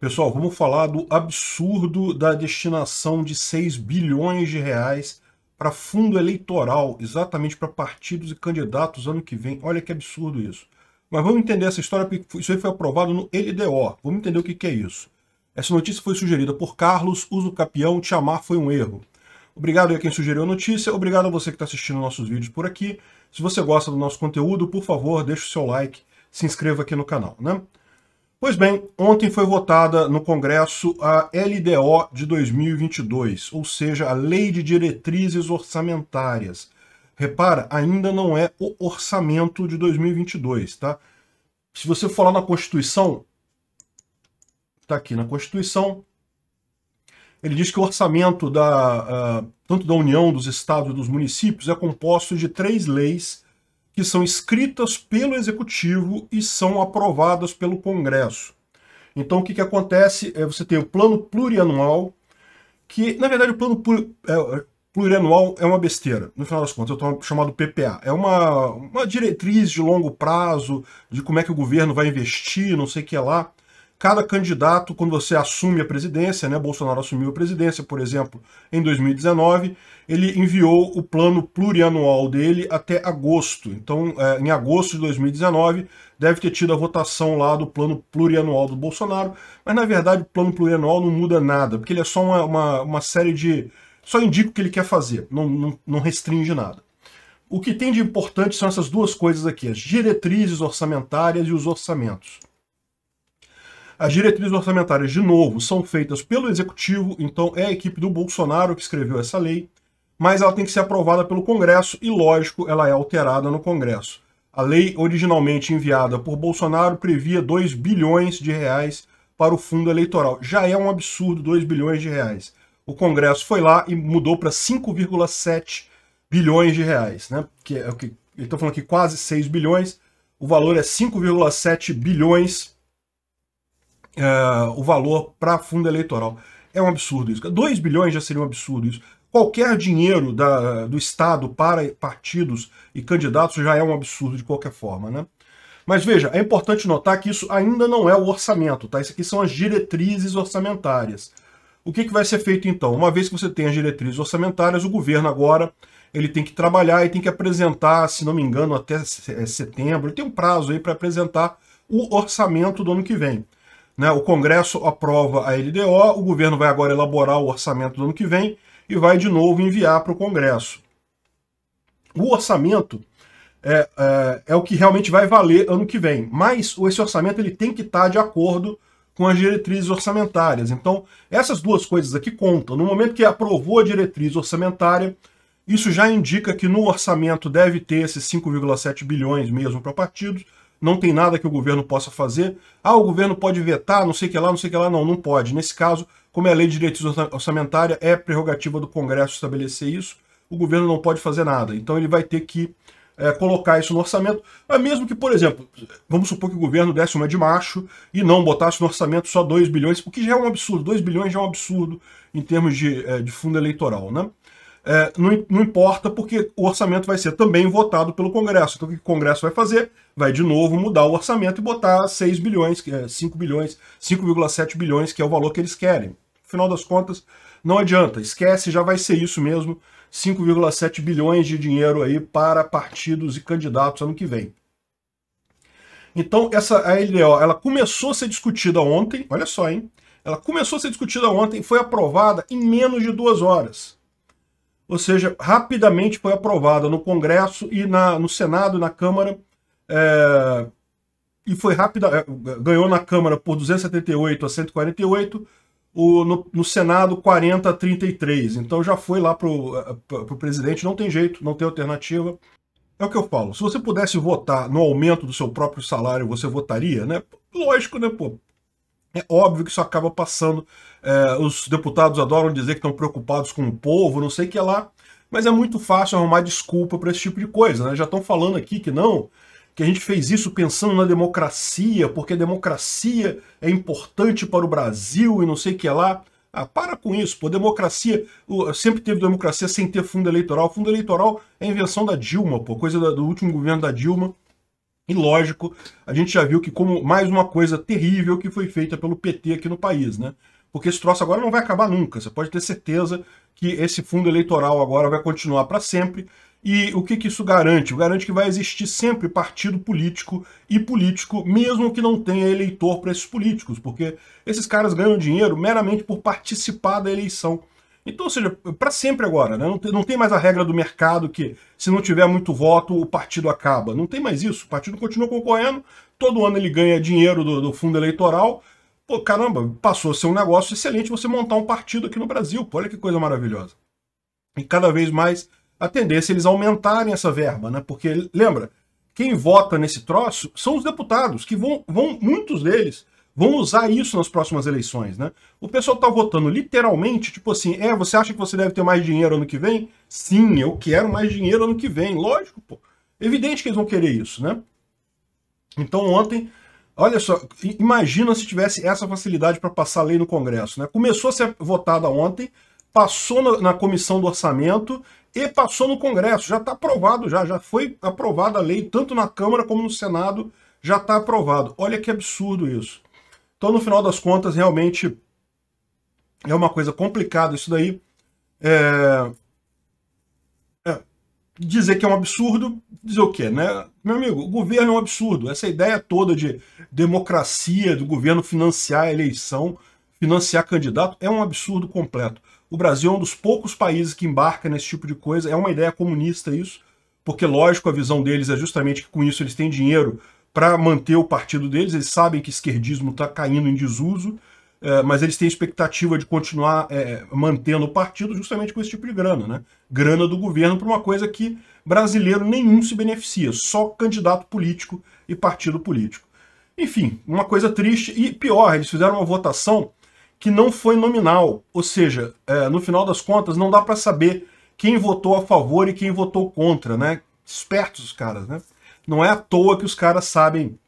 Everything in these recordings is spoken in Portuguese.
Pessoal, vamos falar do absurdo da destinação de 6 bilhões de reais para fundo eleitoral, exatamente para partidos e candidatos ano que vem. Olha que absurdo isso. Mas vamos entender essa história, porque isso aí foi aprovado no LDO. Vamos entender o que, que é isso. Essa notícia foi sugerida por Carlos, uso capião, te amar foi um erro. Obrigado a quem sugeriu a notícia, obrigado a você que está assistindo nossos vídeos por aqui. Se você gosta do nosso conteúdo, por favor, deixe o seu like, se inscreva aqui no canal, né? Pois bem, ontem foi votada no Congresso a LDO de 2022, ou seja, a Lei de Diretrizes Orçamentárias. Repara, ainda não é o orçamento de 2022, tá? Se você for lá na Constituição, tá aqui na Constituição, ele diz que o orçamento da, uh, tanto da União, dos Estados e dos municípios é composto de três leis que são escritas pelo Executivo e são aprovadas pelo Congresso. Então, o que, que acontece? É, você tem o plano plurianual, que, na verdade, o plano é, plurianual é uma besteira, no final das contas, eu estou chamado PPA. É uma, uma diretriz de longo prazo, de como é que o governo vai investir, não sei o que é lá cada candidato, quando você assume a presidência, né, Bolsonaro assumiu a presidência, por exemplo, em 2019, ele enviou o plano plurianual dele até agosto. Então, é, em agosto de 2019, deve ter tido a votação lá do plano plurianual do Bolsonaro, mas na verdade o plano plurianual não muda nada, porque ele é só uma, uma, uma série de. só indica o que ele quer fazer, não, não, não restringe nada. O que tem de importante são essas duas coisas aqui, as diretrizes orçamentárias e os orçamentos. As diretrizes orçamentárias, de novo, são feitas pelo executivo, então é a equipe do Bolsonaro que escreveu essa lei, mas ela tem que ser aprovada pelo Congresso e, lógico, ela é alterada no Congresso. A lei originalmente enviada por Bolsonaro previa 2 bilhões de reais para o fundo eleitoral. Já é um absurdo 2 bilhões de reais. O Congresso foi lá e mudou para 5,7 bilhões de reais, né? Que é o que eu estou tá falando aqui quase 6 bilhões. O valor é 5,7 bilhões eh, o valor para fundo eleitoral. É um absurdo isso. 2 bilhões já seria um absurdo isso. Qualquer dinheiro da, do Estado para partidos e candidatos já é um absurdo de qualquer forma, né? Mas veja, é importante notar que isso ainda não é o orçamento, tá? Isso aqui são as diretrizes orçamentárias. O que, que vai ser feito então? Uma vez que você tem as diretrizes orçamentárias, o governo agora ele tem que trabalhar e tem que apresentar, se não me engano, até é, setembro. Ele tem um prazo aí para apresentar o orçamento do ano que vem. Né? O Congresso aprova a LDO, o governo vai agora elaborar o orçamento do ano que vem e vai de novo enviar para o Congresso. O orçamento é, é, é, o que realmente vai valer ano que vem, mas esse orçamento ele tem que estar tá de acordo com as diretrizes orçamentárias. Então, essas duas coisas aqui contam. No momento que aprovou a diretriz orçamentária, isso já indica que no orçamento deve ter esses 5,7 bilhões mesmo para partidos, não tem nada que o governo possa fazer. Ah, o governo pode vetar, não sei o que lá, não sei o que lá. Não, não pode. Nesse caso, como é a lei de diretriz orçamentária, é prerrogativa do Congresso estabelecer isso, o governo não pode fazer nada. Então ele vai ter que é, colocar isso no orçamento. Mas mesmo que, por exemplo, vamos supor que o governo desse uma de macho e não botasse no orçamento só 2 bilhões, o que já é um absurdo. 2 bilhões já é um absurdo em termos de, é, de fundo eleitoral, né? é, não, não, importa, porque o orçamento vai ser também votado pelo Congresso. Então, o que o Congresso vai fazer? Vai de novo mudar o orçamento e botar 6 bilhões, 5 é, bilhões, 5,7 bilhões, que é o valor que eles querem. Afinal das contas, não adianta, esquece, já vai ser isso mesmo: 5,7 bilhões de dinheiro aí para partidos e candidatos ano que vem. Então, essa a LDO, ela começou a ser discutida ontem, olha só, hein? Ela começou a ser discutida ontem, foi aprovada em menos de duas horas ou seja, rapidamente foi aprovada no Congresso e na, no Senado e na Câmara, é, e foi rápida, eh, ganhou na Câmara por 278 a 148, o, no, no, Senado 40 a 33. Então já foi lá para o eh, presidente, não tem jeito, não tem alternativa. É o que eu falo, se você pudesse votar no aumento do seu próprio salário, você votaria, né? Lógico, né, pô? É óbvio que isso acaba passando. É, os deputados adoram dizer que estão preocupados com o povo, não sei o que lá. Mas é muito fácil arrumar desculpa para esse tipo de coisa, né? Já estão falando aqui que não, que a gente fez isso pensando na democracia, porque a democracia é importante para o Brasil e não sei o que lá. Ah, para com isso, pô, democracia, sempre teve democracia sem ter fundo eleitoral. O fundo eleitoral é invenção da Dilma, pô, coisa do último governo da Dilma. E lógico, a gente já viu que como mais uma coisa terrível que foi feita pelo PT aqui no país, né? Porque esse troço agora não vai acabar nunca. Você pode ter certeza que esse fundo eleitoral agora vai continuar para sempre. E o que, que isso garante? Garante que vai existir sempre partido político e político, mesmo que não tenha eleitor para esses políticos, porque esses caras ganham dinheiro meramente por participar da eleição. Então, ou seja, para sempre agora, né? não, tem, não tem mais a regra do mercado que se não tiver muito voto o partido acaba. Não tem mais isso. O partido continua concorrendo, todo ano ele ganha dinheiro do, do fundo eleitoral. Pô, caramba, passou a ser um negócio excelente você montar um partido aqui no Brasil. Pô, olha que coisa maravilhosa. E cada vez mais a tendência é eles aumentarem essa verba, né? Porque, lembra, quem vota nesse troço são os deputados, que vão, vão muitos deles vão usar isso nas próximas eleições, né? O pessoal tá votando literalmente, tipo assim, é, você acha que você deve ter mais dinheiro ano que vem? Sim, eu quero mais dinheiro ano que vem, lógico, pô. Evidente que eles vão querer isso, né? Então ontem, olha só, imagina se tivesse essa facilidade para passar lei no Congresso, né? Começou a ser votada ontem, passou na, na comissão do orçamento e passou no Congresso. Já está aprovado, já, já foi aprovada a lei, tanto na Câmara como no Senado, já está aprovado. Olha que absurdo isso. Então, no final das contas, realmente é uma coisa complicada isso daí. É... É... Dizer que é um absurdo, dizer o quê, né? Meu amigo, o governo é um absurdo. Essa ideia toda de democracia, do governo financiar a eleição, financiar candidato, é um absurdo completo. O Brasil é um dos poucos países que embarca nesse tipo de coisa. É uma ideia comunista isso, porque, lógico, a visão deles é justamente que com isso eles têm dinheiro para manter o partido deles. Eles sabem que esquerdismo está caindo em desuso, é, mas eles têm expectativa de continuar é, mantendo o partido justamente com esse tipo de grana, né? Grana do governo para uma coisa que brasileiro nenhum se beneficia, só candidato político e partido político. Enfim, uma coisa triste e pior, eles fizeram uma votação que não foi nominal, ou seja, é, no final das contas não dá para saber quem votou a favor e quem votou contra, né? Espertos os caras, né? Não é à toa que os caras sabem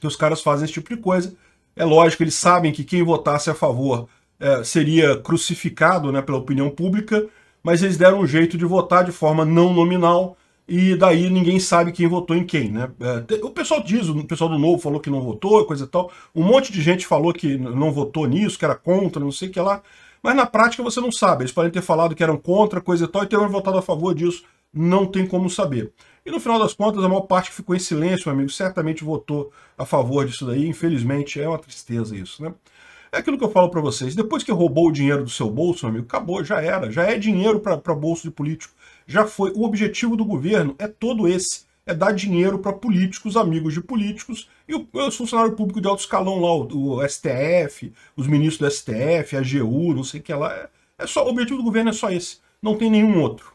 que os caras fazem esse tipo de coisa. É lógico, eles sabem que quem votasse a favor é, seria crucificado né, pela opinião pública, mas eles deram um jeito de votar de forma não nominal e daí ninguém sabe quem votou em quem, né? É, o pessoal diz, o pessoal do Novo falou que não votou, coisa e tal. Um monte de gente falou que não votou nisso, que era contra, não sei o que lá. Mas na prática você não sabe. Eles podem ter falado que eram contra, coisa e tal, e ter votado a favor disso. Não tem como saber. E no final das contas, a maior parte que ficou em silêncio, meu amigo, certamente votou a favor disso daí. Infelizmente, é uma tristeza isso, né? É aquilo que eu falo para vocês. Depois que roubou o dinheiro do seu bolso, meu amigo, acabou, já era. Já é dinheiro para bolso de político. Já foi. O objetivo do governo é todo esse. É dar dinheiro para políticos, amigos de políticos e o, os funcionários públicos de alto escalão lá, o, o, STF, os ministros do STF, a AGU, não sei o que lá. É, é só, o objetivo do governo é só esse. Não tem nenhum outro.